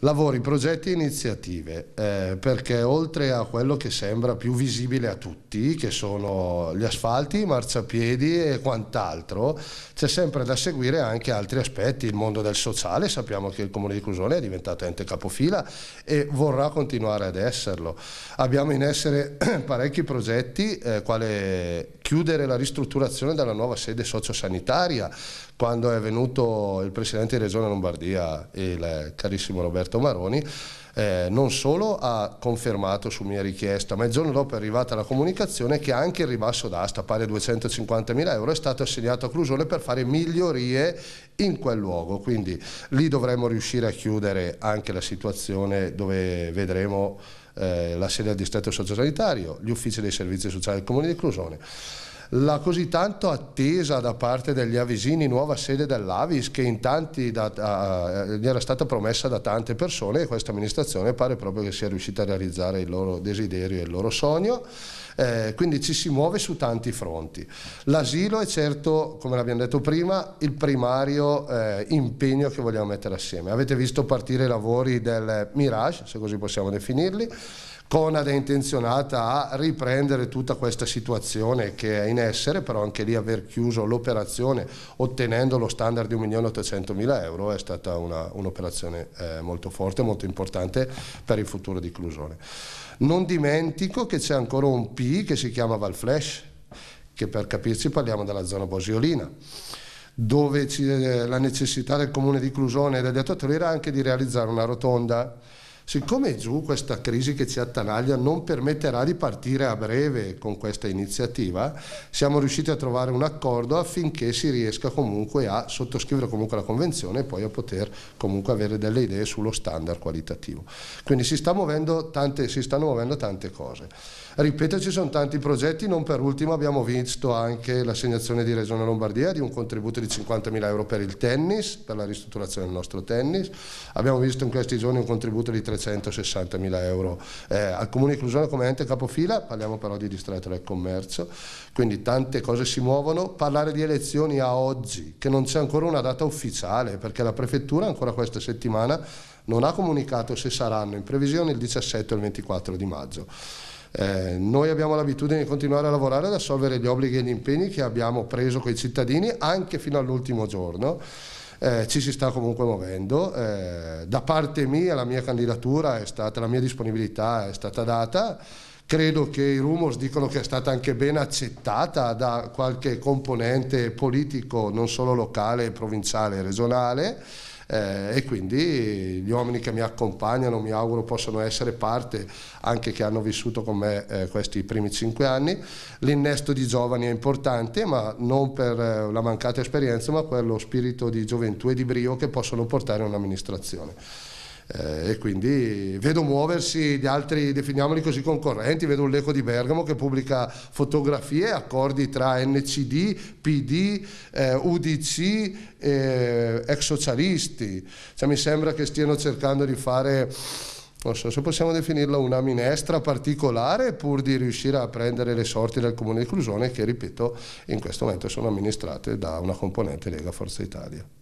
lavori, progetti e iniziative, eh, perché oltre a quello che sembra più visibile a tutti, che sono gli asfalti, i marciapiedi e quant'altro, c'è sempre da seguire anche altri aspetti, il mondo del sociale, sappiamo che il Comune di Cusone è diventato ente capofila e vorrà continuare ad esserlo. Abbiamo in essere parecchi progetti, eh, quale chiudere la ristrutturazione della nuova sede sociosanitaria, quando è venuto il Presidente di Regione Lombardia, il carissimo Roberto Alberto Maroni, eh, non solo ha confermato su mia richiesta, ma il giorno dopo è arrivata la comunicazione che anche il ribasso d'asta pari a 250.000 euro è stato assegnato a Clusone per fare migliorie in quel luogo, quindi lì dovremmo riuscire a chiudere anche la situazione dove vedremo eh, la sede del distretto sociosanitario, gli uffici dei servizi sociali del Comune di Clusone la così tanto attesa da parte degli avesini nuova sede dell'Avis che in tanti da, a, eh, gli era stata promessa da tante persone e questa amministrazione pare proprio che sia riuscita a realizzare il loro desiderio e il loro sogno. Eh, quindi ci si muove su tanti fronti. L'asilo è certo, come l'abbiamo detto prima, il primario eh, impegno che vogliamo mettere assieme. Avete visto partire i lavori del Mirage, se così possiamo definirli, Conad è intenzionata a riprendere tutta questa situazione che è in essere, però anche lì aver chiuso l'operazione ottenendo lo standard di 1.800.000 euro è stata un'operazione eh, molto forte, molto importante per il futuro di Clusone. Non dimentico che c'è ancora un P che si chiama Valflash, che per capirci parliamo della zona bosiolina dove eh, la necessità del comune di Clusone e del attuatori era anche di realizzare una rotonda Siccome giù questa crisi che ci attanaglia non permetterà di partire a breve con questa iniziativa, siamo riusciti a trovare un accordo affinché si riesca comunque a sottoscrivere comunque la convenzione e poi a poter comunque avere delle idee sullo standard qualitativo. Quindi si, sta tante, si stanno muovendo tante cose. Ripeto, ci sono tanti progetti, non per ultimo abbiamo visto anche l'assegnazione di Regione Lombardia di un contributo di 50.000 euro per il tennis, per la ristrutturazione del nostro tennis. Abbiamo visto in questi giorni un contributo di 300.000 960 mila euro. Eh, al Comune di Clusano come ente capofila parliamo però di distretto del commercio, quindi tante cose si muovono. Parlare di elezioni a oggi, che non c'è ancora una data ufficiale, perché la prefettura ancora questa settimana non ha comunicato se saranno in previsione il 17 o il 24 di maggio. Eh, noi abbiamo l'abitudine di continuare a lavorare ad assolvere gli obblighi e gli impegni che abbiamo preso con i cittadini anche fino all'ultimo giorno eh, ci si sta comunque muovendo. Eh, da parte mia la mia candidatura è stata, la mia disponibilità è stata data. Credo che i rumors dicono che è stata anche ben accettata da qualche componente politico, non solo locale, provinciale e regionale eh, e quindi gli uomini che mi accompagnano mi auguro possano essere parte anche che hanno vissuto con me eh, questi primi cinque anni. L'innesto di giovani è importante ma non per eh, la mancata esperienza ma per lo spirito di gioventù e di brio che possono portare un'amministrazione eh, e quindi vedo muoversi gli altri, definiamoli così, concorrenti, vedo un Leco di Bergamo che pubblica fotografie, accordi tra NCD, PD, eh, UDC, eh, ex socialisti, cioè, mi sembra che stiano cercando di fare non so se possiamo definirla una minestra particolare pur di riuscire a prendere le sorti del comune di Clusone che ripeto in questo momento sono amministrate da una componente Lega Forza Italia.